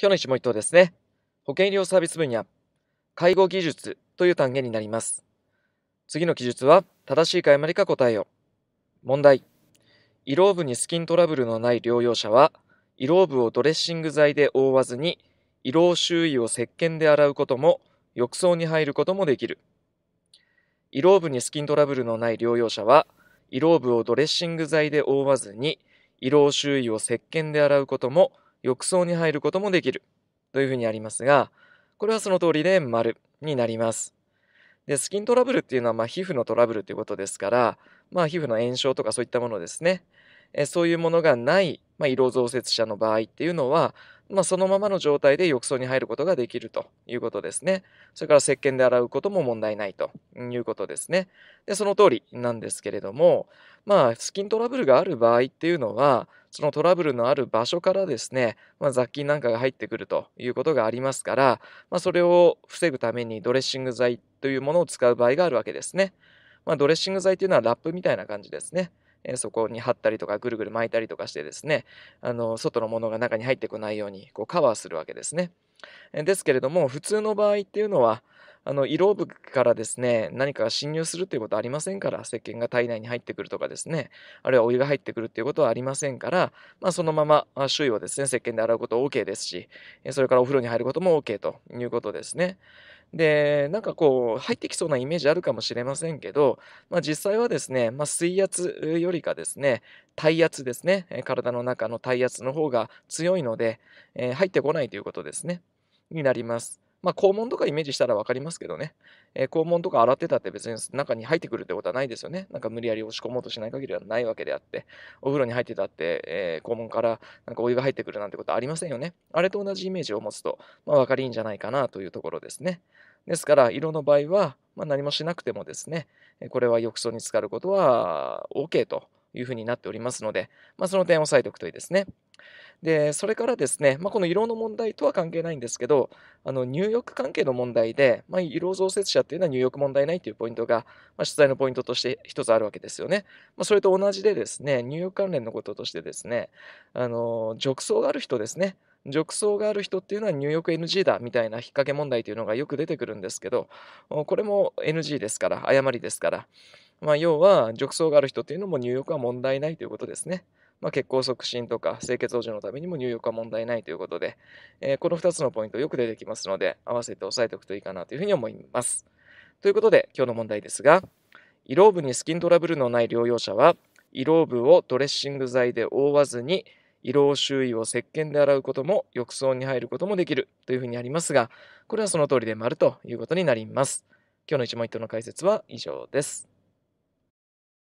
今日の一問一答ですね。保険医療サービス分野、介護技術という単元になります。次の記述は正しいか誤りか答えを。問題。胃療部にスキントラブルのない療養者は、胃療部をドレッシング剤で覆わずに、胃療周囲を石鹸で洗うことも、浴槽に入ることもできる。胃療部にスキントラブルのない療養者は、胃療部をドレッシング剤で覆わずに、胃療周囲を石鹸で洗うことも、浴槽に入ることもできるというふうにありますが、これはその通りで丸になります。で、スキントラブルっていうのは、まあ、皮膚のトラブルということですから、まあ、皮膚の炎症とかそういったものですね。えそういうものがない、まあ、色増設者の場合っていうのは、まあ、そのままの状態で浴槽に入ることができるということですね。それから石鹸で洗うことも問題ないということですね。でその通りなんですけれども、まあ、スキントラブルがある場合っていうのは、そのトラブルのある場所からですね、まあ、雑菌なんかが入ってくるということがありますから、まあ、それを防ぐためにドレッシング剤というものを使う場合があるわけですね。まあ、ドレッシング剤というのはラップみたいな感じですね。えそこに貼ったりとかぐるぐる巻いたりとかしてですねあの外のものが中に入ってこないようにこうカバーするわけですね。ですけれども普通の場合っていうのはあの、色部からですね、何か侵入するということはありませんから、石鹸が体内に入ってくるとかですね、あるいはお湯が入ってくるということはありませんから、まあ、そのまま周囲をですね、石鹸で洗うこと OK ですし、それからお風呂に入ることも OK ということですね。で、なんかこう、入ってきそうなイメージあるかもしれませんけど、まあ、実際はですね、まあ、水圧よりかですね、体圧ですね、体の中の体圧の方が強いので、えー、入ってこないということですね、になります。まあ、肛門とかイメージしたら分かりますけどね、えー、肛門とか洗ってたって別に中に入ってくるってことはないですよね。なんか無理やり押し込もうとしない限りはないわけであって、お風呂に入ってたって、えー、肛門からなんかお湯が入ってくるなんてことはありませんよね。あれと同じイメージを持つと、まあ、分かりいいんじゃないかなというところですね。ですから、色の場合は、まあ、何もしなくてもですね、これは浴槽に浸かることは OK というふうになっておりますので、まあ、その点を押さえておくといいですね。でそれからですね、まあ、この色の問題とは関係ないんですけどあの入浴関係の問題で、まあ、色増設者っていうのは入浴問題ないというポイントが、まあ、取材のポイントとして一つあるわけですよね、まそれと同じでですね入浴関連のこととしてですねあの褥瘡がある人ですね褥瘡がある人っていうのは入浴 NG だみたいな引っ掛け問題というのがよく出てくるんですけどこれも NG ですから誤りですから、ま要は褥瘡がある人っていうのも入浴は問題ないということですね。まあ、血行促進とか清潔保持のためにも入浴は問題ないということで、えー、この2つのポイントよく出てきますので、合わせて押さえておくといいかなというふうに思います。ということで、今日の問題ですが、胃ろう部にスキントラブルのない療養者は、胃ろう部をドレッシング剤で覆わずに、胃ろう周囲を石鹸で洗うことも、浴槽に入ることもできるというふうにありますが、これはその通りで丸ということになります。今日の一問一答の解説は以上です。